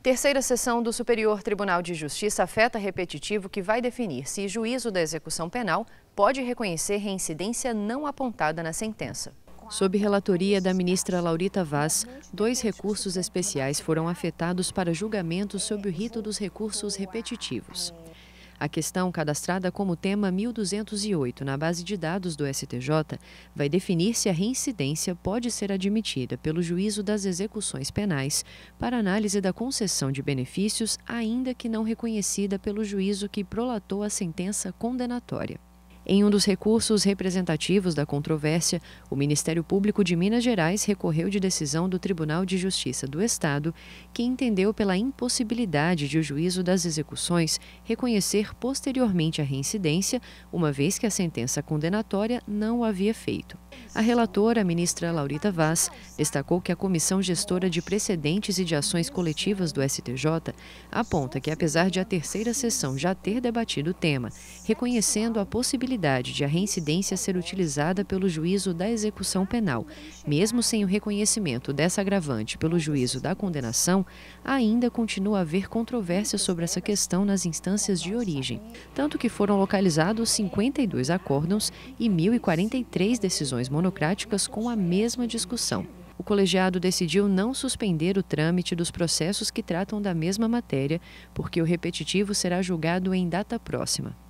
Terceira sessão do Superior Tribunal de Justiça afeta repetitivo que vai definir se juízo da execução penal pode reconhecer reincidência não apontada na sentença. Sob relatoria da ministra Laurita Vaz, dois recursos especiais foram afetados para julgamento sob o rito dos recursos repetitivos. A questão, cadastrada como tema 1208 na base de dados do STJ, vai definir se a reincidência pode ser admitida pelo juízo das execuções penais para análise da concessão de benefícios, ainda que não reconhecida pelo juízo que prolatou a sentença condenatória. Em um dos recursos representativos da controvérsia, o Ministério Público de Minas Gerais recorreu de decisão do Tribunal de Justiça do Estado, que entendeu pela impossibilidade de o juízo das execuções reconhecer posteriormente a reincidência, uma vez que a sentença condenatória não o havia feito. A relatora, a ministra Laurita Vaz, destacou que a Comissão Gestora de Precedentes e de Ações Coletivas do STJ aponta que, apesar de a terceira sessão já ter debatido o tema, reconhecendo a possibilidade possibilidade de a reincidência ser utilizada pelo juízo da execução penal, mesmo sem o reconhecimento dessa agravante pelo juízo da condenação, ainda continua a haver controvérsia sobre essa questão nas instâncias de origem, tanto que foram localizados 52 acórdãos e 1.043 decisões monocráticas com a mesma discussão o colegiado decidiu não suspender o trâmite dos processos que tratam da mesma matéria, porque o repetitivo será julgado em data próxima.